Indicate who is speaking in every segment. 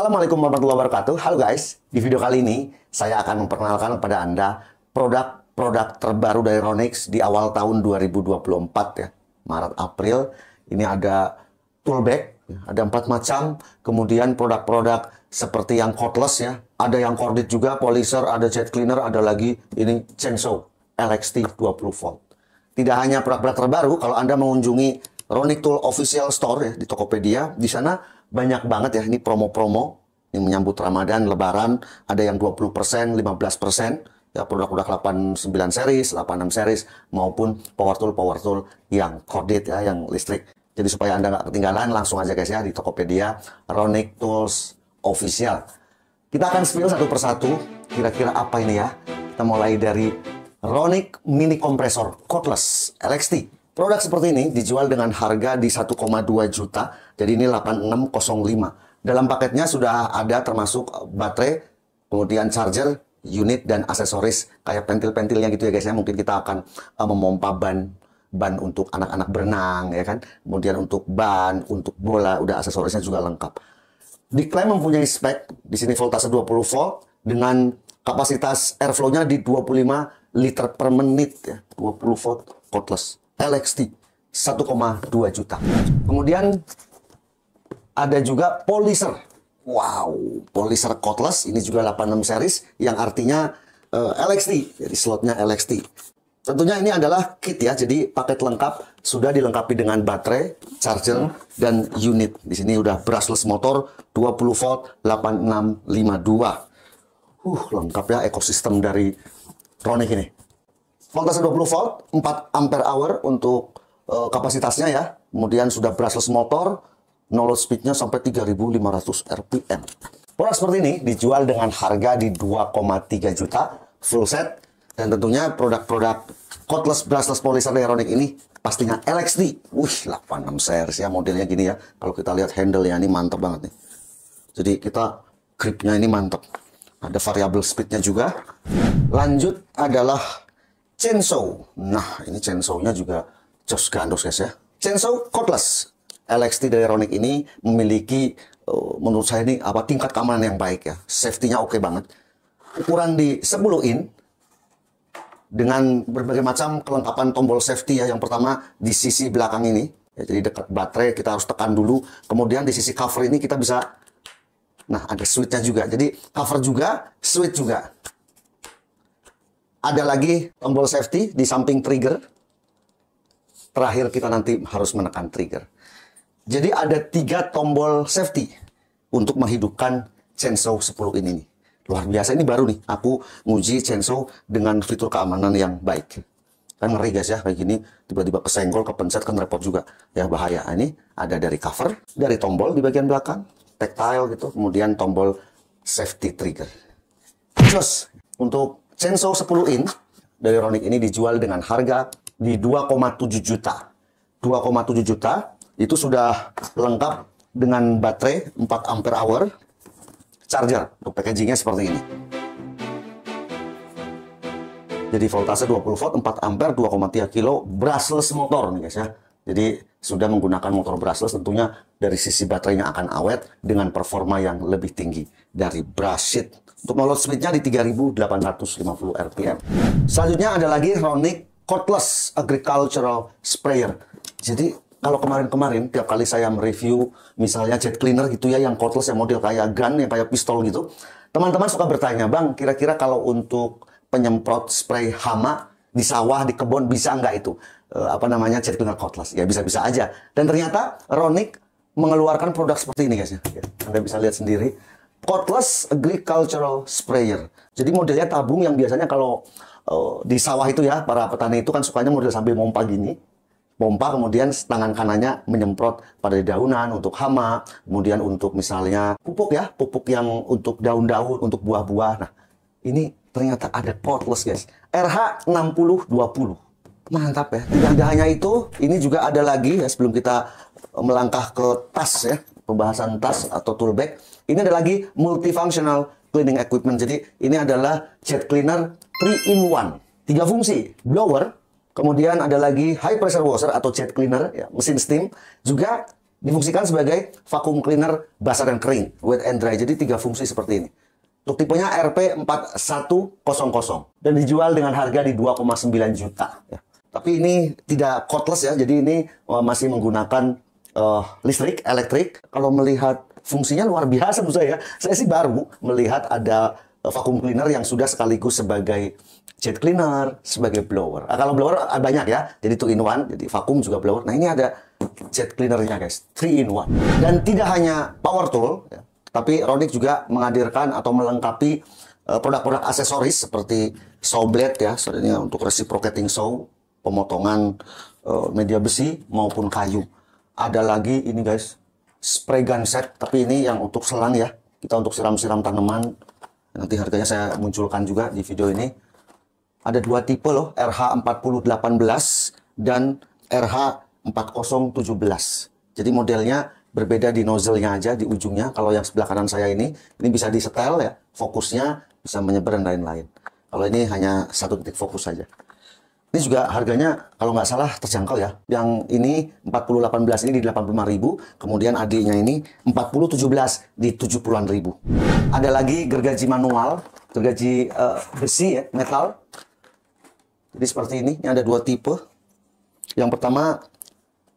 Speaker 1: Assalamualaikum warahmatullahi wabarakatuh. Halo guys, di video kali ini saya akan memperkenalkan kepada Anda produk-produk terbaru dari Ronix di awal tahun 2024 ya. Maret April ini ada tool bag, ya. ada empat macam, kemudian produk-produk seperti yang cordless ya, ada yang corded juga, polisher, ada jet cleaner, ada lagi ini chainsaw LXT 20 volt. Tidak hanya produk-produk terbaru, kalau Anda mengunjungi Ronix Tool Official Store ya di Tokopedia, di sana banyak banget ya ini promo-promo yang menyambut Ramadan, Lebaran, ada yang 20%, 15%, ya produk-produk 89 series, 86 series, maupun power tool power tool yang corded ya, yang listrik. Jadi supaya Anda nggak ketinggalan, langsung aja guys ya di Tokopedia, Ronic Tools Official. Kita akan spill satu persatu, kira-kira apa ini ya. Kita mulai dari Ronic Mini Compressor Cordless LXT Produk seperti ini dijual dengan harga di 1,2 juta, jadi ini 8605. Dalam paketnya sudah ada termasuk eh, baterai, kemudian charger, unit dan aksesoris kayak pentil-pentilnya gitu ya guys ya. Mungkin kita akan eh, memompa ban ban untuk anak-anak berenang ya kan. Kemudian untuk ban, untuk bola, udah aksesorisnya juga lengkap. Diklaim mempunyai spek di sini voltase 20 volt dengan kapasitas airflow-nya di 25 liter per menit ya. 20 volt cordless. LXT 1,2 juta. Kemudian ada juga Poliser. Wow, Poliser cordless ini juga 86 series yang artinya uh, eh, LXT. Jadi slotnya LXT. Tentunya ini adalah kit ya, jadi paket lengkap sudah dilengkapi dengan baterai, charger, dan unit. Di sini udah brushless motor 20 volt 8652. Uh, lengkap ya ekosistem dari Tronic ini. Voltase 20 volt, 4 ampere hour untuk uh, kapasitasnya ya. Kemudian sudah brushless motor, no load speednya sampai 3500 rpm. Produk seperti ini dijual dengan harga di 2,3 juta full set dan tentunya produk-produk cordless brushless polisher elektronik ini pastinya LXD. Wih, 86 series ya modelnya gini ya. Kalau kita lihat handle ya ini mantap banget nih. Jadi kita gripnya ini mantap. Ada variable speednya juga. Lanjut adalah chainsaw. Nah, ini chainsaw-nya juga jos gandos guys ya. Chainsaw cordless. LXT dari Ronic ini memiliki eh, menurut saya ini apa tingkat keamanan yang baik ya. Safety-nya oke okay banget. Ukuran di 10 in dengan berbagai macam kelengkapan tombol safety ya. Yang pertama di sisi belakang ini. Ya, jadi dekat baterai kita harus tekan dulu. Kemudian di sisi cover ini kita bisa Nah, ada switch-nya juga. Jadi cover juga, switch juga. Ada lagi tombol safety di samping trigger. Terakhir kita nanti harus menekan trigger. Jadi ada tiga tombol safety untuk menghidupkan Chainsaw 10 ini nih. Luar biasa ini baru nih aku nguji Chainsaw dengan fitur keamanan yang baik. Kan ngeri guys ya kayak gini tiba-tiba kesenggol, kepencet kan repot juga. Ya bahaya. Nah, ini ada dari cover, dari tombol di bagian belakang, tactile gitu, kemudian tombol safety trigger. Terus, untuk sensor 10 in dari Ronik ini dijual dengan harga di 2,7 juta. 2,7 juta itu sudah lengkap dengan baterai 4 ampere hour charger. Untuk packagingnya seperti ini. Jadi voltase 20 volt, 4 ampere, 2,3 kilo, brushless motor nih guys ya. Jadi sudah menggunakan motor brushless tentunya dari sisi baterainya akan awet dengan performa yang lebih tinggi dari brush sheet untuk molot speednya di 3.850 RPM. Selanjutnya ada lagi Ronic Cordless Agricultural Sprayer. Jadi kalau kemarin-kemarin tiap kali saya mereview misalnya jet cleaner gitu ya yang cordless yang model kayak gun yang kayak pistol gitu teman-teman suka bertanya bang kira-kira kalau untuk penyemprot spray hama di sawah di kebun bisa nggak itu e, apa namanya jet cleaner cordless ya bisa-bisa aja dan ternyata Ronic mengeluarkan produk seperti ini guys ya anda bisa lihat sendiri Cordless Agricultural Sprayer. Jadi modelnya tabung yang biasanya kalau uh, di sawah itu ya, para petani itu kan sukanya model sambil pompa gini. Pompa kemudian tangan kanannya menyemprot pada daunan untuk hama, kemudian untuk misalnya pupuk ya, pupuk yang untuk daun-daun, untuk buah-buah. Nah, ini ternyata ada cordless guys. RH6020 mantap ya. Tidak ada hanya itu, ini juga ada lagi ya sebelum kita melangkah ke tas ya, pembahasan tas atau tool bag. Ini ada lagi multifunctional cleaning equipment. Jadi ini adalah jet cleaner 3 in 1. Tiga fungsi, blower, kemudian ada lagi high pressure washer atau jet cleaner, ya, mesin steam, juga difungsikan sebagai vacuum cleaner basah dan kering, wet and dry. Jadi tiga fungsi seperti ini. Untuk tipenya RP4100 dan dijual dengan harga di 2,9 juta. Ya. Tapi ini tidak cordless ya, jadi ini eh, masih menggunakan uh, listrik, elektrik. Kalau melihat fungsinya luar biasa menurut saya. Saya sih baru melihat ada eh, vakum cleaner yang sudah sekaligus sebagai jet cleaner, sebagai blower. Nah, kalau blower eh, banyak ya, jadi two in one, jadi vakum juga blower. Nah ini ada jet cleanernya guys, three in one. Dan tidak hanya power tool, ya, tapi Ronik juga menghadirkan atau melengkapi eh, produk-produk aksesoris seperti saw blade ya, sebenarnya untuk reciprocating saw, pemotongan media besi maupun kayu. Ada lagi ini guys, spray gun set, tapi ini yang untuk selang ya. Kita untuk siram-siram tanaman. Nanti harganya saya munculkan juga di video ini. Ada dua tipe loh, RH4018 dan RH4017. Jadi modelnya berbeda di nozzle-nya aja di ujungnya. Kalau yang sebelah kanan saya ini, ini bisa disetel ya, fokusnya bisa menyebar dan lain-lain. Kalau ini hanya satu titik fokus saja. Ini juga harganya kalau nggak salah terjangkau ya. Yang ini 4018 ini di 85.000, kemudian adiknya ini 4017 di 70-an ribu. Ada lagi gergaji manual, gergaji uh, besi ya, metal. Jadi seperti ini, ini ada dua tipe. Yang pertama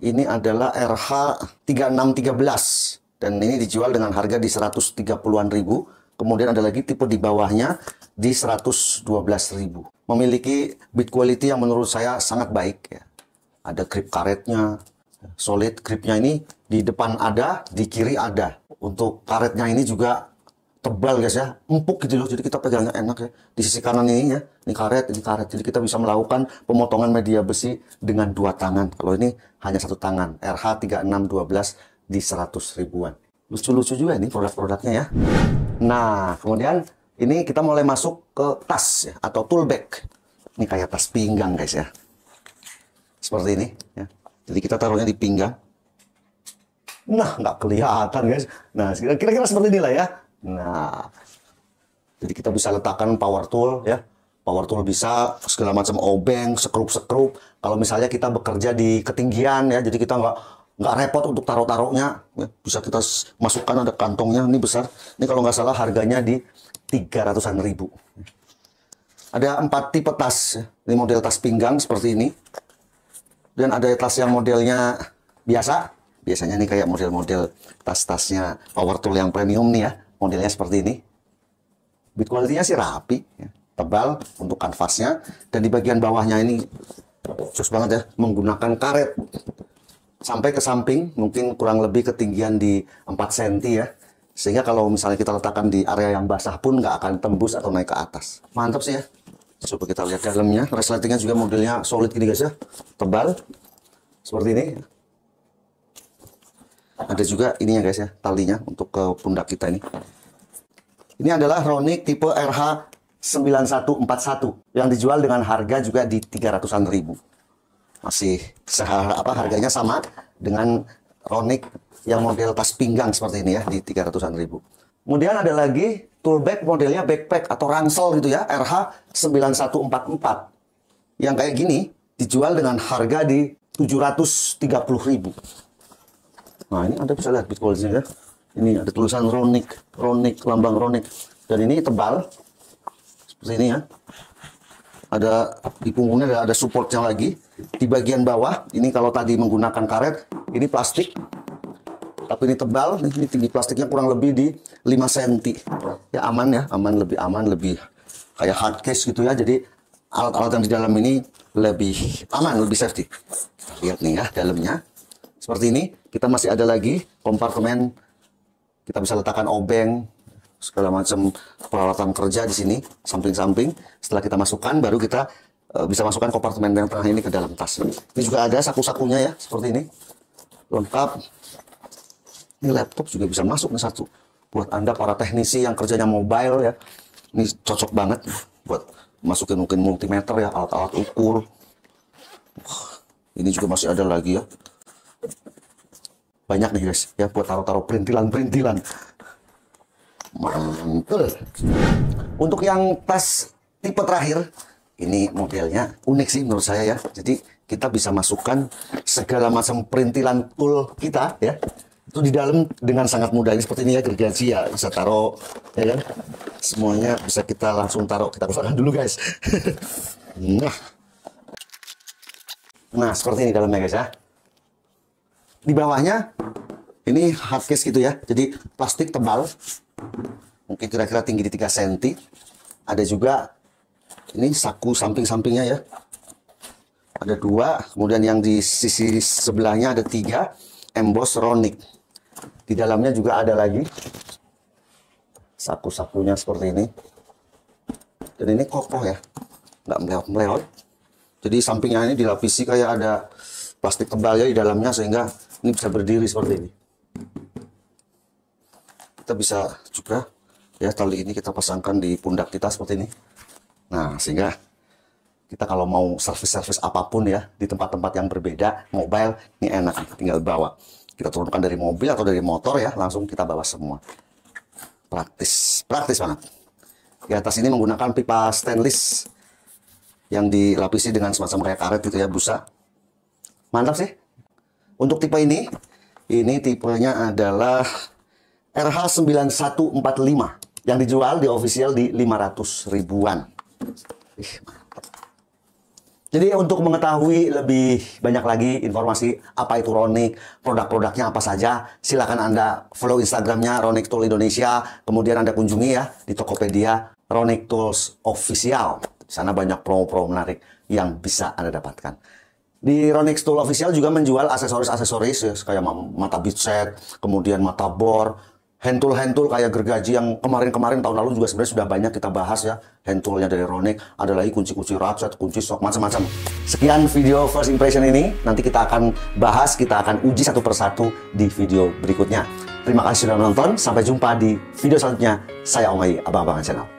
Speaker 1: ini adalah RH 3613 dan ini dijual dengan harga di 130-an ribu. Kemudian ada lagi tipe di bawahnya di 112 ribu memiliki bit quality yang menurut saya sangat baik. Ya. Ada grip karetnya, solid gripnya ini di depan ada, di kiri ada. Untuk karetnya ini juga tebal guys ya, empuk gitu loh. Jadi kita pegangnya enak ya. Di sisi kanan ini ya, ini karet, ini karet. Jadi kita bisa melakukan pemotongan media besi dengan dua tangan. Kalau ini hanya satu tangan. RH3612 di 100 ribuan. Lucu-lucu juga ini produk-produknya ya. Nah, kemudian ini kita mulai masuk ke tas ya, atau tool bag. Ini kayak tas pinggang guys ya. Seperti ini ya. Jadi kita taruhnya di pinggang. Nah, nggak kelihatan guys. Nah, kira-kira seperti inilah ya. Nah, jadi kita bisa letakkan power tool ya. Power tool bisa segala macam obeng, sekrup-sekrup. Kalau misalnya kita bekerja di ketinggian ya, jadi kita nggak nggak repot untuk taruh-taruhnya. Ya. Bisa kita masukkan ada kantongnya. Ini besar. Ini kalau nggak salah harganya di 300-an ribu. Ada empat tipe tas. Ini model tas pinggang seperti ini. Dan ada tas yang modelnya biasa. Biasanya ini kayak model-model tas-tasnya power tool yang premium nih ya. Modelnya seperti ini. Bit quality-nya sih rapi. Ya. Tebal untuk kanvasnya. Dan di bagian bawahnya ini sus banget ya. Menggunakan karet. Sampai ke samping. Mungkin kurang lebih ketinggian di 4 cm ya sehingga kalau misalnya kita letakkan di area yang basah pun nggak akan tembus atau naik ke atas. Mantap sih ya. Coba kita lihat dalamnya. Resletingnya juga modelnya solid gini guys ya. Tebal. Seperti ini. Ada juga ininya guys ya, talinya untuk ke pundak kita ini. Ini adalah Ronik tipe RH 9141 yang dijual dengan harga juga di 300-an ribu. Masih apa harganya sama dengan Ronik yang model tas pinggang seperti ini ya di 300-an ribu. Kemudian ada lagi tool bag modelnya backpack atau ransel gitu ya, RH9144. Yang kayak gini dijual dengan harga di 730 ribu. Nah, ini Anda bisa lihat bitcoinnya ya. Ini ada tulisan Ronik, Ronik, lambang Ronik. Dan ini tebal seperti ini ya ada di punggungnya ada, ada supportnya lagi. Di bagian bawah, ini kalau tadi menggunakan karet, ini plastik. Tapi ini tebal, ini tinggi plastiknya kurang lebih di 5 cm. Ya aman ya, aman lebih aman lebih kayak hard case gitu ya. Jadi alat-alat yang di dalam ini lebih aman, lebih safety. lihat nih ya dalamnya. Seperti ini, kita masih ada lagi kompartemen kita bisa letakkan obeng, segala macam peralatan kerja di sini samping-samping. Setelah kita masukkan baru kita e, bisa masukkan kompartemen yang terakhir ini ke dalam tas. Ini juga ada saku-sakunya ya seperti ini. Lengkap. Ini laptop juga bisa masuk nih satu. Buat Anda para teknisi yang kerjanya mobile ya. Ini cocok banget buat masukin mungkin multimeter ya, alat-alat ukur. Ini juga masih ada lagi ya. Banyak nih guys ya buat taruh-taruh perintilan-perintilan mantul. Untuk yang tas tipe terakhir, ini modelnya unik sih menurut saya ya. Jadi kita bisa masukkan segala macam perintilan tool kita ya. Itu di dalam dengan sangat mudah ini seperti ini ya gergaji ya bisa taruh ya kan. Semuanya bisa kita langsung taruh. Kita keluarkan dulu guys. nah. Nah, seperti ini dalamnya guys ya. Di bawahnya ini hard case gitu ya. Jadi plastik tebal mungkin kira-kira tinggi di 3 cm ada juga ini saku samping-sampingnya ya ada dua kemudian yang di sisi sebelahnya ada tiga emboss ronik di dalamnya juga ada lagi saku-sakunya seperti ini dan ini kokoh ya nggak meleot-meleot jadi sampingnya ini dilapisi kayak ada plastik tebal ya di dalamnya sehingga ini bisa berdiri seperti ini kita bisa juga ya tali ini kita pasangkan di pundak kita seperti ini nah sehingga kita kalau mau service-service apapun ya di tempat-tempat yang berbeda mobile ini enak tinggal bawa kita turunkan dari mobil atau dari motor ya langsung kita bawa semua praktis praktis banget di atas ini menggunakan pipa stainless yang dilapisi dengan semacam kayak karet gitu ya busa mantap sih untuk tipe ini ini tipenya adalah RH9145 yang dijual di official di 500 ribuan. Jadi untuk mengetahui lebih banyak lagi informasi apa itu Ronik, produk-produknya apa saja, silakan Anda follow Instagramnya Ronik Tool Indonesia, kemudian Anda kunjungi ya di Tokopedia Ronik Tools Official. Di sana banyak promo-promo menarik yang bisa Anda dapatkan. Di Ronix Tool Official juga menjual aksesoris-aksesoris ya, kayak mata bitset, kemudian mata bor, hentul-hentul kayak gergaji yang kemarin-kemarin tahun lalu juga sebenarnya sudah banyak kita bahas ya hentulnya dari Ronek ada lagi kunci-kunci ratchet, kunci sok macam-macam sekian video first impression ini nanti kita akan bahas kita akan uji satu persatu di video berikutnya terima kasih sudah nonton, sampai jumpa di video selanjutnya saya Omai Abang Abangan Channel